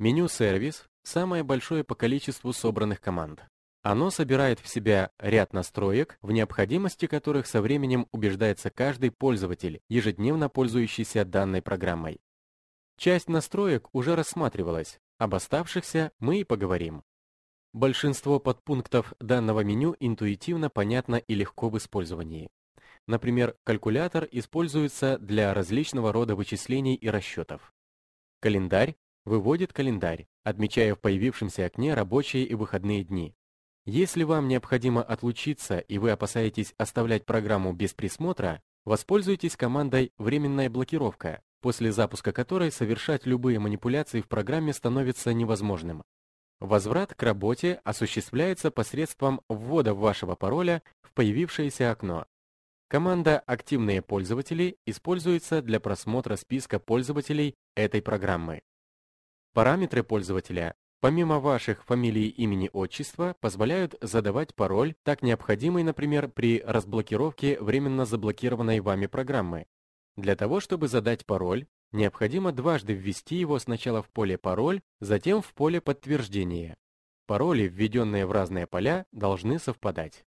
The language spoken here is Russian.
Меню «Сервис» – самое большое по количеству собранных команд. Оно собирает в себя ряд настроек, в необходимости которых со временем убеждается каждый пользователь, ежедневно пользующийся данной программой. Часть настроек уже рассматривалась, об оставшихся мы и поговорим. Большинство подпунктов данного меню интуитивно понятно и легко в использовании. Например, калькулятор используется для различного рода вычислений и расчетов. Календарь выводит календарь, отмечая в появившемся окне рабочие и выходные дни. Если вам необходимо отлучиться и вы опасаетесь оставлять программу без присмотра, воспользуйтесь командой «Временная блокировка», после запуска которой совершать любые манипуляции в программе становится невозможным. Возврат к работе осуществляется посредством ввода вашего пароля в появившееся окно. Команда «Активные пользователи» используется для просмотра списка пользователей этой программы. Параметры пользователя, помимо ваших фамилий, имени, отчества, позволяют задавать пароль, так необходимый, например, при разблокировке временно заблокированной вами программы. Для того, чтобы задать пароль, необходимо дважды ввести его сначала в поле «Пароль», затем в поле «Подтверждение». Пароли, введенные в разные поля, должны совпадать.